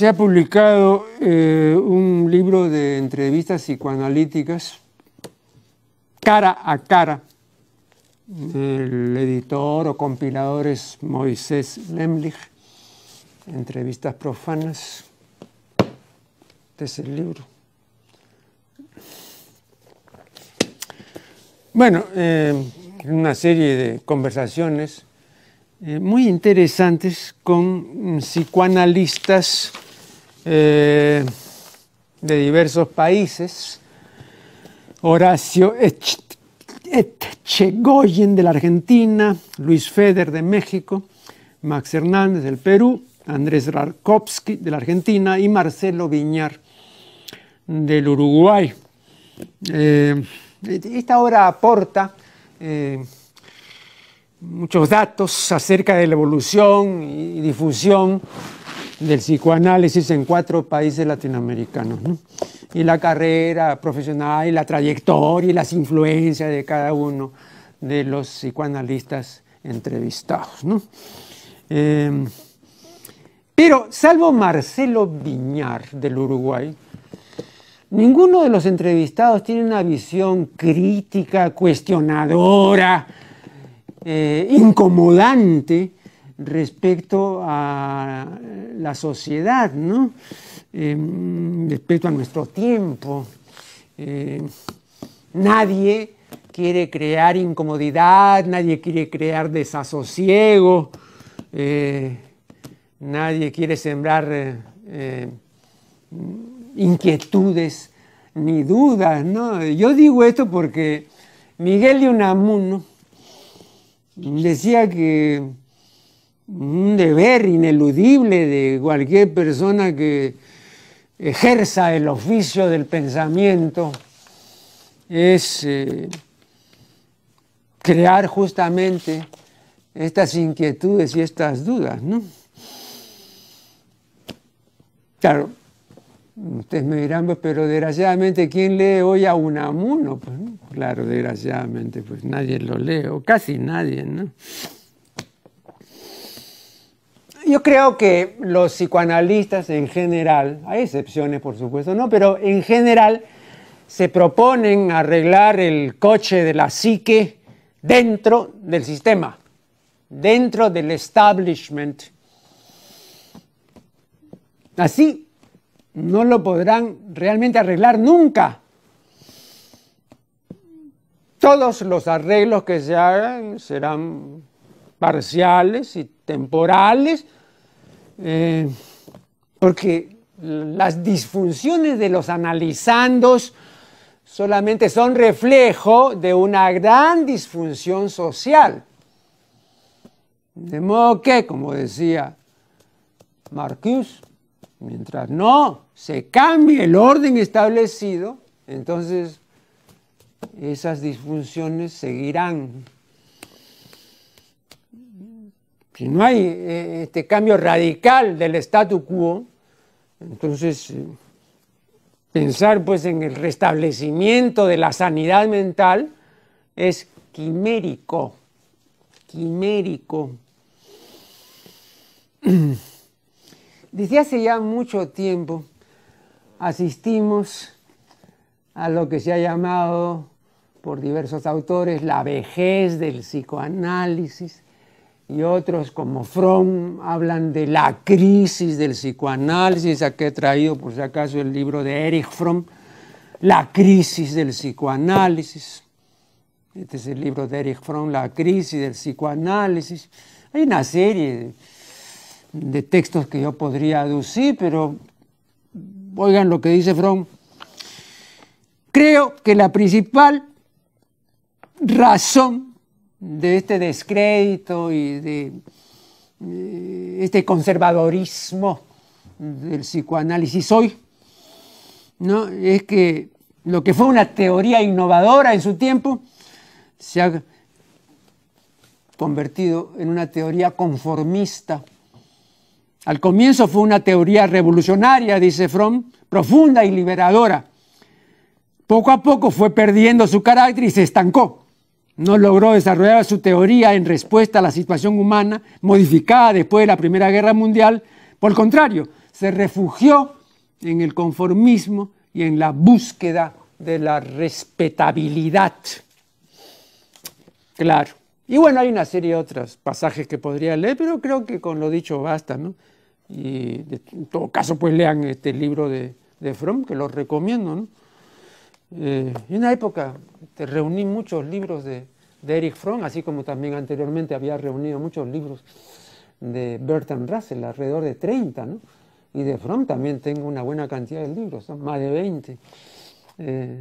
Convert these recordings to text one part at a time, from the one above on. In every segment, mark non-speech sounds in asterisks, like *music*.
se ha publicado eh, un libro de entrevistas psicoanalíticas cara a cara El editor o compilador es Moisés Lemlich, Entrevistas profanas. Este es el libro. Bueno, eh, una serie de conversaciones eh, muy interesantes con psicoanalistas eh, de diversos países. Horacio Etchegoyen de la Argentina, Luis Feder de México, Max Hernández del Perú, Andrés Rarkovsky de la Argentina y Marcelo Viñar del Uruguay. Eh, esta obra aporta eh, muchos datos acerca de la evolución y difusión del psicoanálisis en cuatro países latinoamericanos. Y la carrera profesional y la trayectoria y las influencias de cada uno de los psicoanalistas entrevistados. Em, pero salvo Marcelo Viñar del Uruguay, ninguno de los entrevistados tiene una visión crítica, cuestionadora, eh, incomodante respecto a la sociedad, ¿no? Em, respecto a nuestro tiempo. Em, nadie quiere crear incomodidad, nadie quiere crear desasosiego, eh, nadie quiere sembrar eh, eh, inquietudes ni dudas, ¿no? Yo digo esto porque Miguel de Unamuno decía que un deber ineludible de cualquier persona que ejerza el oficio del pensamiento es eh, crear justamente estas inquietudes y estas dudas, ¿no? Claro, ustedes me dirán, pero desgraciadamente, ¿quién lee hoy a Unamuno? Pues, claro, desgraciadamente, pues nadie lo lee, o casi nadie, ¿no? yo creo que los psicoanalistas en general, hay excepciones por supuesto, ¿no? Pero en general se proponen arreglar el coche de la psique dentro del sistema, dentro del establishment. Así no lo podrán realmente arreglar nunca. Todos los arreglos que se hagan serán parciales y temporales eh, porque las disfunciones de los analizandos solamente son reflejo de una gran disfunción social. De modo que, como decía Marcus, mientras no se cambie el orden establecido, entonces esas disfunciones seguirán si no hay eh, este cambio radical del statu quo, entonces eh, pensar pues en el restablecimiento de la sanidad mental es quimérico, quimérico. *clears throat* Desde hace ya mucho tiempo asistimos a lo que se ha llamado por diversos autores la vejez del psicoanálisis, y otros como Fromm hablan de la crisis del psicoanálisis, aquí he traído por si acaso el libro de Erich Fromm, La crisis del psicoanálisis. Este es el libro de Erich Fromm, La crisis del psicoanálisis. Hay una serie de textos que yo podría aducir, pero oigan lo que dice Fromm. Creo que la principal razón de este descrédito y de eh, este conservadorismo del psicoanálisis hoy, ¿no? es que lo que fue una teoría innovadora en su tiempo se ha convertido en una teoría conformista. Al comienzo fue una teoría revolucionaria, dice Fromm, profunda y liberadora. Poco a poco fue perdiendo su carácter y se estancó no logró desarrollar su teoría en respuesta a la situación humana modificada después de la Primera Guerra Mundial. Por el contrario, se refugió en el conformismo y en la búsqueda de la respetabilidad. Claro. Y bueno, hay una serie de otros pasajes que podría leer, pero creo que con lo dicho basta, ¿no? Y en todo caso, pues lean este libro de, de Fromm, que lo recomiendo, ¿no? Eh, en una época te reuní muchos libros de, Eric Fromm, así como también anteriormente había reunido muchos libros de Bertrand Russell, alrededor de 30, ¿no? Y de Fromm también tengo una buena cantidad de libros, más de 20. Eh,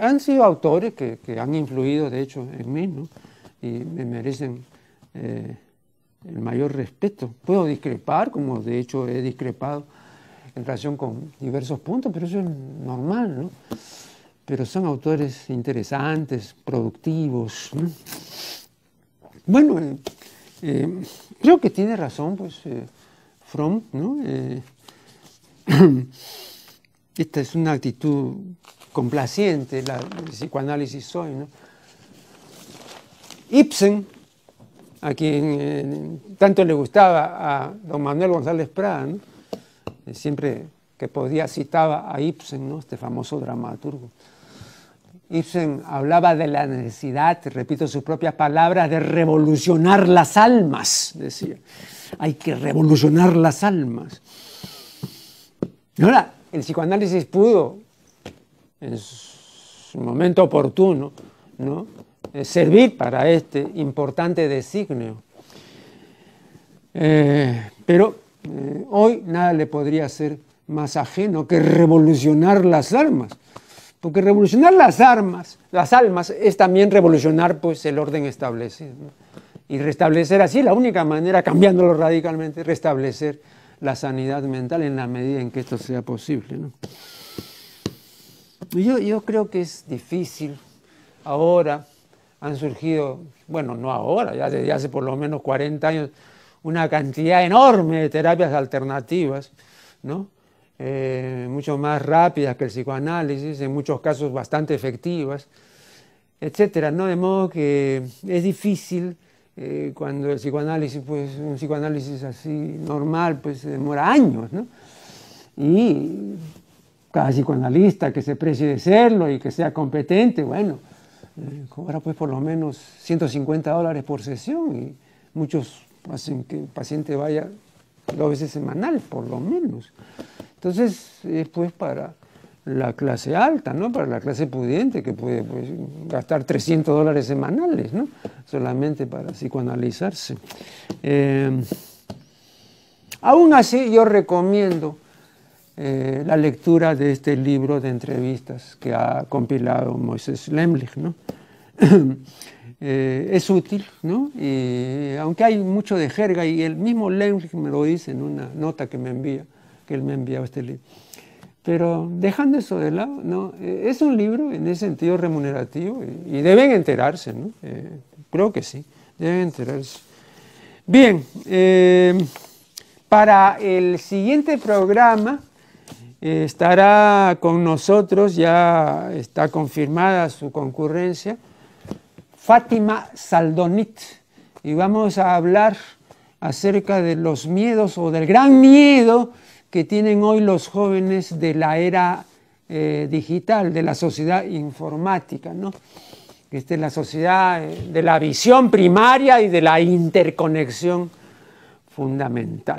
han sido autores que, han influido, de hecho, en mí, ¿no? Y me merecen eh, el mayor respeto. Puedo discrepar, como de hecho he discrepado en relación con diversos puntos, pero eso es normal, ¿no? pero son autores interesantes, productivos. Bueno, eh, eh, creo que tiene razón, pues, eh, Fromm, ¿no? *clears throat* esta es una actitud complaciente, la, el psicoanálisis hoy, ¿no? Ibsen, a quien tanto le gustaba a don Manuel González Prada, siempre que podía citaba a Ibsen, ¿no? este famoso dramaturgo. Ibsen hablaba de la necesidad, repito sus propias palabras, de revolucionar las almas, decía. Hay que revolucionar las almas. Ahora, el psicoanálisis pudo, en su momento oportuno, ¿no? Eh, servir para este importante designio. Eh, pero eh, hoy nada le podría ser más ajeno que revolucionar las almas. Porque revolucionar las armas, las almas, es también revolucionar pues, el orden establecido. Y restablecer así, la única manera, cambiándolo radicalmente, restablecer la sanidad mental en la medida en que esto sea posible. Yo, yo creo que es difícil. Ahora han surgido, bueno, no ahora, ya desde hace por lo menos 40 años, una cantidad enorme de terapias alternativas, ¿no? Eh, mucho más rápidas que el psicoanálisis, en muchos casos bastante efectivas, etc. ¿no? De modo que es difícil eh, cuando el psicoanálisis, pues un psicoanálisis así normal, pues demora años, ¿no? Y cada psicoanalista que se precie de serlo y que sea competente, bueno, eh, cobra pues por lo menos 150 dólares por sesión y muchos hacen que el paciente vaya dos veces semanal, por lo menos. Entonces, es pues para la clase alta, ¿no? Para la clase pudiente que puede pues, gastar 300 dólares semanales, ¿no? Solamente para psicoanalizarse. Em, aún así, yo recomiendo eh, la lectura de este libro de entrevistas que ha compilado Moisés Lemlich, ¿no? *clears throat* Eh, es útil, ¿no? Y, aunque hay mucho de jerga y el mismo Lemlich me lo dice en una nota que me envía que él me ha enviado este libro. Pero dejando eso de lado, no, e, es un libro en ese sentido remunerativo y, deben enterarse, ¿no? Eh, creo que sí, deben enterarse. Bien, eh, para el siguiente programa eh, estará con nosotros, ya está confirmada su concurrencia, Fátima Saldonit, y vamos a hablar acerca de los miedos o del gran miedo que tienen hoy los jóvenes de la era eh, digital, de la sociedad informática, ¿no? Esta es la sociedad eh, de la visión primaria y de la interconexión fundamental.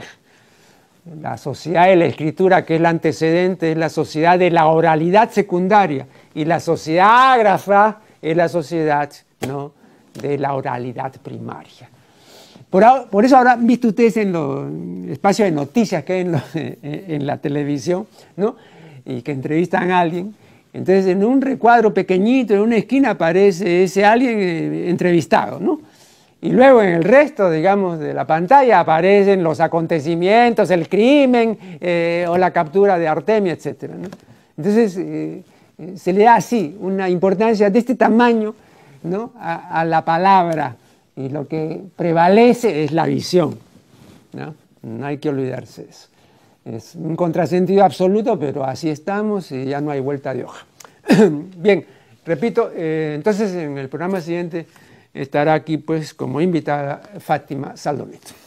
La sociedad de la escritura, que es la antecedente, es la sociedad de la oralidad secundaria. Y la sociedad ágrafa es la sociedad ¿no? de la oralidad primaria. Por, eso eso han visto ustedes en los espacios de noticias que hay *laughs* en, la televisión, ¿no? Y que entrevistan a alguien. Entonces, en un recuadro pequeñito, en una esquina, aparece ese alguien eh, entrevistado, ¿no? Y luego en el resto, digamos, de la pantalla aparecen los acontecimientos, el crimen eh, o la captura de Artemia, etc. Entonces, eh, se le da así una importancia de este tamaño a la palabra y lo que prevalece es la visión. No, hay que olvidarse de eso. Es un contrasentido absoluto, pero así estamos y ya no hay vuelta de hoja. *coughs* Bien, repito, eh, entonces en el programa siguiente estará aquí pues como invitada Fátima Saldonet.